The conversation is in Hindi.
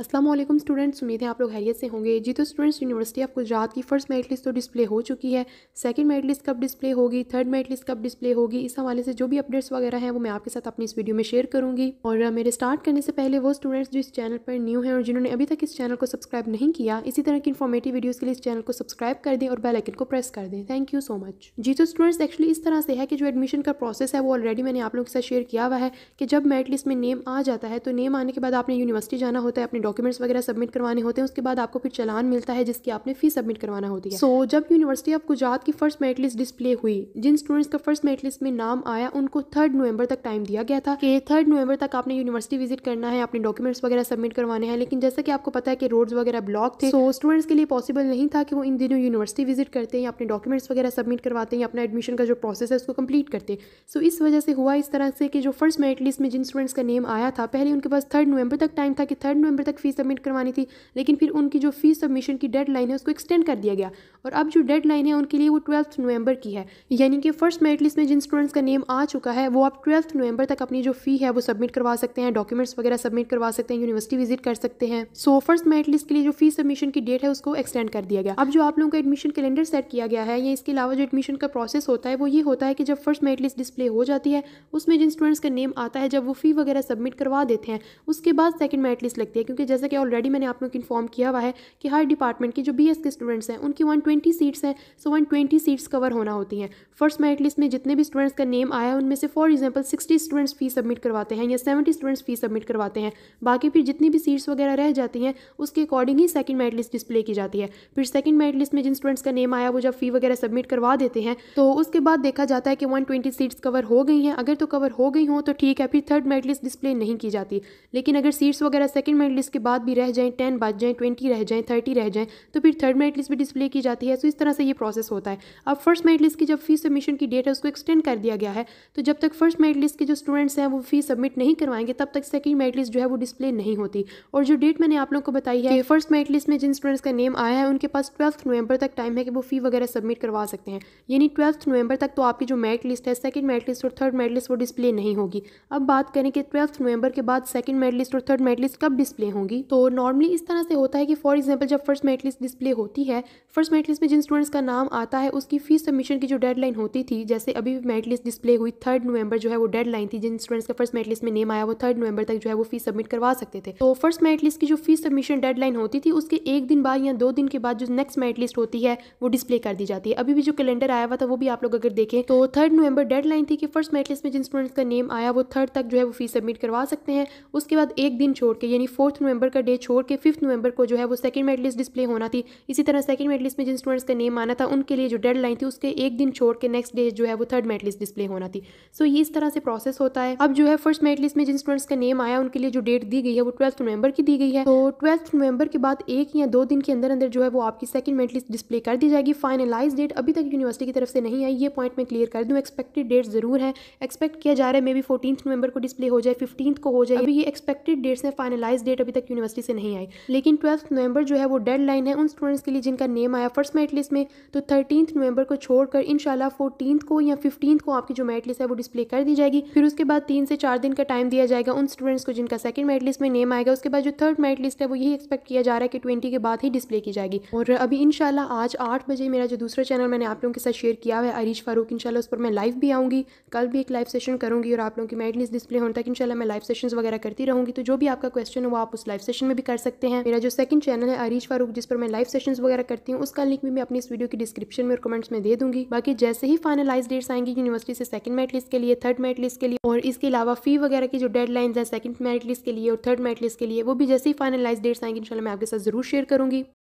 असलम स्टूडेंट्स उम्मीद है आप लोग हैरियत से होंगे जी तो स्टूडेंट्स यूनिवर्सिटी ऑफ गुजरात की फर्स्ट मेरिट लिस्ट तो डिस्प्ले हो चुकी है सेकंड मेरिट लिस्ट कब डिस्प्ले होगी थर्ड मेरिट लिस्ट कब डिस्प्ले होगी इस हवाले से जो भी अपडेट्स वगैरह हैं वो मैं आपके साथ अपनी इस वीडियो में शेयर करूँगी और मेरे स्टार्ट करने से पहले वो स्टूडेंट्स जो इस चैनल पर न्यू हैं और जिन्होंने अभी तक इस चैनल को सब्सक्राइब नहीं किया इसी तरह की इन्फॉर्मेटिव वीडियोज़ के लिए इस चैनल को सब्सक्राइब कर दें और बेलाइकन को प्रेस कर दें थैंक यू सो मच जी तो स्टूडेंट्स एक्चुअली इस तरह से है कि जो एडमिशन का प्रोसेस है वो ऑलरेडी मैंने आप लोगों के साथ शेयर किया हुआ है कि जब मेरिट लिस्ट में नेम आ जाता है तो नेम आने के बाद आपने यूनिवर्सिटी जाना होता है अपने डॉक्यूमेंट्स वगैरह सबमिट करवाने होते हैं उसके बाद आपको फिर चलान मिलता है जिसकी आपने फीस सबमिट करवाना होती है सो so, जब यूनिवर्सिटी ऑफ गुजरात की फर्स्ट मेरिट लिस्ट डिस्प्ले हुई जिन स्टूडेंट्स का फर्स्ट मेरिट लिस्ट में नाम आया उनको थर्ड नवंबर तक टाइम दिया गया था कि थर्ड नवंबर तक आपने यूनिवर्सिटी विजिट करना है अपने डॉक्यूमेंट्स वगैरह सबमिट करवाने हैं लेकिन जैसा कि आपको पता है कि रोड्स वगैरह ब्लॉक थे सो so, स्टूडेंट्स के लिए पॉसिबल नहीं था कि वो इन दिनों यूनिवर्सिटी विजिट करते हैं अपने डॉक्यूमेंट्स वगैरह सबमिट करवाते हैं अपना एडमिशन का जो प्रोसेस है उसको कंप्लीट करते सो so, इस वजह से हुआ इस तरह से कि जो फर्स्ट मेरिट लिस्ट में जिन स्टूडेंट्स का नेम आया था पहले उनके पास थर्ड नवंबर तक टाइम था कि थर्ड नवंबर तक तक फ़ीस सबमिट करवानी थी लेकिन फिर उनकी जो फ़ीस सबमिशन की डेडलाइन है उसको एक्सटेंड कर दिया गया और अब जो डेडलाइन है उनके लिए वो ट्वेल्थ नवंबर की है यानी कि फर्स्ट मेरिट लिस्ट में जिन स्टूडेंट्स का नेम आ चुका है वो आप ट्वेल्थ नवंबर तक अपनी जो फ़ी है वो सबमिट करवा सकते हैं डॉक्यूमेंट्स वगैरह सबमिट करवा सकते हैं यूनिवर्सिटी विजिट कर सकते हैं सो फर्स्ट मेरिट लिस्ट के लिए जो फीस सबमिशन की डेट है उसको एक्सटेंड कर दिया गया अब जो आप लोगों का एडमिशन कैलेंडर सेट किया गया है या इसके अलावा जो एडमिशन का प्रोसेस होता है वो ये होता है कि जब फर्स्ट मेरिट लिस्ट डिस्प्ले हो जाती है उसमें जिन स्टूडेंट्स का नेम आता है जब वो फ़ी वगैरह सबमिट करवा देते हैं उसके बाद सेकंड मेरिट लिस्ट लगती है क्योंकि जैसे कि ऑलरेडी मैंने आप लोग इन्फॉर्म किया हुआ है कि हर डिपार्टमेंट की जो बी के स्टूडेंट्स हैं उनकी वन ट्वेंटी सीट्स हैं so one twenty seats cover होना होती हैं फर्स्ट मेरिट लिस्ट में जितने भी स्टूडेंट्स का नेम आया है उनमें से for example sixty students fee submit करवाते हैं या सेवेंटी स्टूडेंट्स फी सबमिट करवाते हैं बाकी फिर जितनी भी सीट्स वगैरह रह जाती हैं उसके अकॉर्डिंग ही सेकंड मेरिट लिस्ट डिस्प्ले की जाती है फिर सेकंड मेरिट लिस्ट में जिन स्टूडेंट्स का नेम आया वो जब फी वगैरह सबमिट करवा देते हैं तो उसके बाद देखा जाता है कि वन ट्वेंटी सीट्स कवर हो गई हैं अगर तो कवर हो गई हों तो ठीक है फिर थर्ड मेरिट लिस्ट डिस्प्ले नहीं की जाती लेकिन अगर सीट्स वगैरह सेकंड मेरिट लिस्ट के उसके बाद भी रह जाएँ टेन बज जाएँ ट्वेंटी रह जाएँ थर्टी रह जाएँ तो फिर थर्ड मेरिट लिस्ट भी डिस्प्ले की जाती है तो इस तरह से ये प्रोसेस होता है अब फर्स्ट मेरिट लिस्ट की जब फीस सबमिशन की डेट है उसको एक्सटेंड कर दिया गया है तो जब तक फर्स्ट मेरिट लिस्ट के जो स्टूडेंट्स हैं वो फीस सबमिट नहीं करवाएंगे तब तक सेकेंड मेरिट लिस्ट जो है वो डिस्प्ले नहीं होती और जो डेट मैंने आप लोग को बताई है फर्स्ट मेरिट लिस्ट में जिन स्टूडेंट्स का नेम आया है उनके पास ट्वेल्थ नवंबर तक टाइम है कि वो फी वगैरह सबमिट करवा सकते हैं यानी ट्वेल्थ नवंबर तक तो आपकी जो मेरिट लिस्ट है सेकंड मेरिट लिस्ट और थर्ड मेरिट लिस्ट वो डिस्प्ले नहीं होगी अब बात करें कि ट्वेल्थ नवंबर के बाद सेकंड मेरिट लिस्ट और थर्ड मेरिट लिस्ट कब डिस्प्ले होंगी तो नॉर्मली इस तरह से होता है कि फॉर एग्जांपल जब फर्स्ट मेरिट लिस्ट डिस्प्ले होती है फर्स्ट मेरिट लिस्ट में जिन स्टूडेंट्स का नाम आता है उसकी फीस सबमिशन की जो डेडलाइन होती थी जैसे अभी मेरिट लिस्ट डिस्प्ले हुई थर्ड नवंबर जो है वो डेडलाइन थी जिन स्टूडेंट्स का फर्स्ट मेरिट लिस्ट में नेम आया वो थर्ड नवंबर तक जो है वो फीस सबमिट करवा सकते थे तो फर्स्ट मेरिट लिस्ट की जो फीस सबमिशन डेडलाइन होती थी उसके एक दिन बाद या दो दिन के बाद जो नेक्स्ट मेरिट लिस्ट होती है वो डिस्प्ले कर दी जाती है अभी भी जो कैलेंडर आया हुआ था वो भी आप लोग अगर देखें तो थर्ड नवंबर डेडलाइन थी कि फर्स्ट मेरिट लिस्ट में जिन स्टूडेंट्स का नेम आया वो थर्ड तक जो है वो फीस सबमिट करवा सकते हैं उसके बाद एक दिन छोड़ के यानी फोर्थ नवंबर का डे छोड़ के फिफ्थ नवंबर को जो है वो सेकंड मेरिट लिस्ट डिस्प्ले होना थी इसी तरह सेकंड मेरिट लिस्ट में जिन स्टूडेंट्स का नेम आना था उनके लिए जो डेडलाइन थी उसके एक दिन छोड़ के नेक्स्ट डे जो है वो थर्ड मेरिट लिस्ट डिस्प्ले होना थी सो so, ये इस तरह से प्रोसेस होता है अब जो है फर्स्ट मेरिट लिस्ट में जिन स्टूडेंट्स का नेम आया उनके लिए जो डेट दी गई है वो ट्वेल्थ नवंबर की दी गई है तो ट्वेल्थ नवंबर के बाद एक या दो दिन के अंदर अंदर जो है वो आपकी सेकंड मेरिट लिस्ट डिस्प्ले कर दी जाएगी फाइनलाइज डेट अभी तक यूनिवर्सिटी की तरफ से नहीं आई ये पॉइंट मैं क्लियर कर दूँ एक्सपेक्टेड डेट जरूर है एक्सपेक्ट किया जा रहा है मे बी फोर्टीन नवंबर को डिस्प्ले हो जाए फिफ्टीन को हो जाए अभी ये एक्सपेक्टेड डेट्स हैं फाइनलाइज डेट अभी तक यूनिवर्सिटी से नहीं आई लेकिन ट्वेल्थ नवंबर जो है वो लाइन है उन स्टूडेंट्स के लिए जिनका नेम आया फर्स्ट मेरिट लिस्ट में तो थर्टीथ नवंबर को छोड़कर इनशाला फोर्टीन को या फिफ्टीन को आपकी जो मेरिट लिस्ट है वो डिस्प्ले कर दी जाएगी फिर उसके बाद तीन से चार दिन का टाइम दिया जाएगा उन स्टूडेंट्स को जिनका सेकंड मेरिट लिस्ट में नेम आएगा उसके बाद जो थर्ड मेरिट लिस्ट है वो यही एक्सपेक्ट किया जा रहा है कि ट्वेंटी के बाद ही डिस्प्ले की जाएगी और अभी इनशाला आज आठ बजे मेरा जो दूसरा चैनल मैंने आप लोगों के साथ शेयर किया है अरीश फारूक इनशाला उस पर मैं लाइव भी आऊंगी कल भी एक लाइव सेशन करूंगी और आप लोगों की मेरिट लिस्ट डिस्प्ले होने तक इनशाला मैं लाइव सेशन वगैरह करती रहूंगी तो जो भी आपका क्वेश्चन हो आप उस लाइव सेशन में भी कर सकते हैं मेरा जो सेकंड चैनल है आरीश फारूक जिस पर मैं लाइव सेशन वगैरह करती हूँ उसका लिंक भी मैं अपनी इस वीडियो की डिस्क्रिप्शन में और कमेंट्स में दे दूंगी बाकी जैसे ही फाइनलाइज डेट्स आएंगी यूनिवर्सिटी से सेकंड मेरिट लिस्ट के लिए थर्ड मेरिट लिस्ट के लिए और इसके अलावा फी वगैरह की जो डेड लाइन है सेकंड मेरिट लिस्ट के लिए और थर्ड मेरिट लिस्ट के लिए वो भी जैसे ही फाइनलाइज डेट्स आएंगे इन मैं आपके साथ जरूर शेयर करूंगी